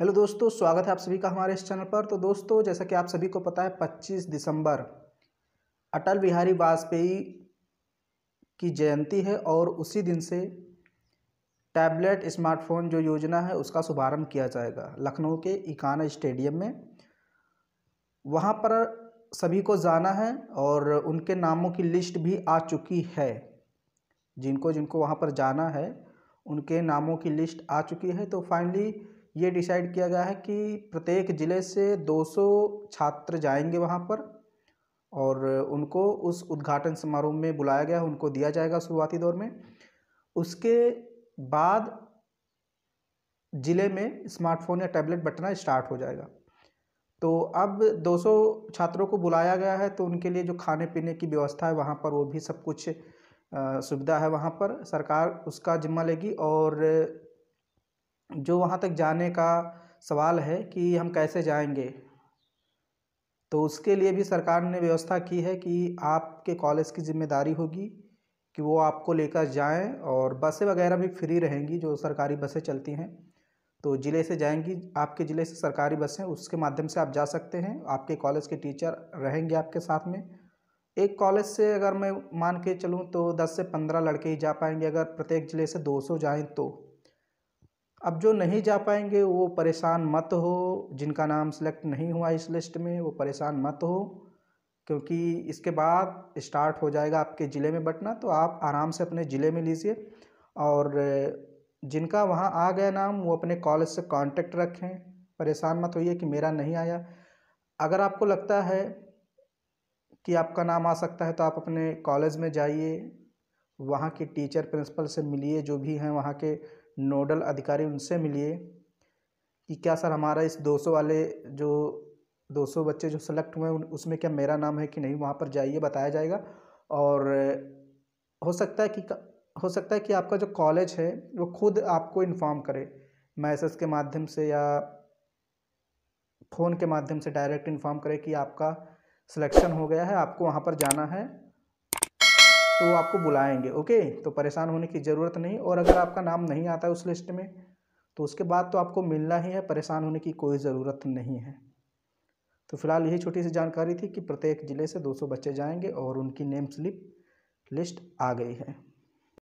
hello दोस्तों स्वागत है आप सभी का हमारे इस चैनल पर तो दोस्तों जैसा कि आप सभी को पता है 25 दिसंबर अटल बिहारी वाजपेयी की जयंती है और उसी दिन से टैबलेट स्मार्टफोन जो योजना है उसका शुभारंभ किया जाएगा लखनऊ के इकाना स्टेडियम में वहाँ पर सभी को जाना है और उनके नामों की लिस्ट भी आ चुकी है जिनको जिनको वहाँ पर जाना है उनके नामों की लिस्ट आ चुकी है तो फाइनली ये डिसाइड किया गया है कि प्रत्येक ज़िले से 200 छात्र जाएंगे वहाँ पर और उनको उस उद्घाटन समारोह में बुलाया गया है उनको दिया जाएगा शुरुआती दौर में उसके बाद ज़िले में स्मार्टफोन या टैबलेट बटना स्टार्ट हो जाएगा तो अब 200 छात्रों को बुलाया गया है तो उनके लिए जो खाने पीने की व्यवस्था है वहाँ पर वो भी सब कुछ सुविधा है वहाँ पर सरकार उसका जिम्मा लेगी और जो वहाँ तक जाने का सवाल है कि हम कैसे जाएंगे तो उसके लिए भी सरकार ने व्यवस्था की है कि आपके कॉलेज की जिम्मेदारी होगी कि वो आपको लेकर जाएं और बसें वगैरह भी फ्री रहेंगी जो सरकारी बसें चलती हैं तो ज़िले से जाएंगी आपके ज़िले से सरकारी बसें उसके माध्यम से आप जा सकते हैं आपके कॉलेज के टीचर रहेंगे आपके साथ में एक कॉलेज से अगर मैं मान के चलूँ तो दस से पंद्रह लड़के ही जा पाएंगे अगर प्रत्येक ज़िले से दो सौ तो अब जो नहीं जा पाएंगे वो परेशान मत हो जिनका नाम सेलेक्ट नहीं हुआ इस लिस्ट में वो परेशान मत हो क्योंकि इसके बाद स्टार्ट हो जाएगा आपके ज़िले में बटना तो आप आराम से अपने ज़िले में लीजिए और जिनका वहाँ आ गया नाम वो अपने कॉलेज से कांटेक्ट रखें परेशान मत होइए कि मेरा नहीं आया अगर आपको लगता है कि आपका नाम आ सकता है तो आप अपने कॉलेज में जाइए वहाँ के टीचर प्रिंसिपल से मिलिए जो भी हैं वहाँ के नोडल अधिकारी उनसे मिलिए कि क्या सर हमारा इस 200 वाले जो 200 बच्चे जो सेलेक्ट हुए हैं उसमें क्या मेरा नाम है कि नहीं वहाँ पर जाइए बताया जाएगा और हो सकता है कि हो सकता है कि आपका जो कॉलेज है वो खुद आपको इन्फॉर्म करे मैसेज के माध्यम से या फ़ोन के माध्यम से डायरेक्ट इन्फॉर्म करे कि आपका सिलेक्शन हो गया है आपको वहाँ पर जाना है तो वो आपको बुलाएंगे ओके तो परेशान होने की ज़रूरत नहीं और अगर आपका नाम नहीं आता है उस लिस्ट में तो उसके बाद तो आपको मिलना ही है परेशान होने की कोई ज़रूरत नहीं है तो फिलहाल यही छोटी सी जानकारी थी कि प्रत्येक ज़िले से 200 बच्चे जाएंगे और उनकी नेम स्लिप लिस्ट आ गई है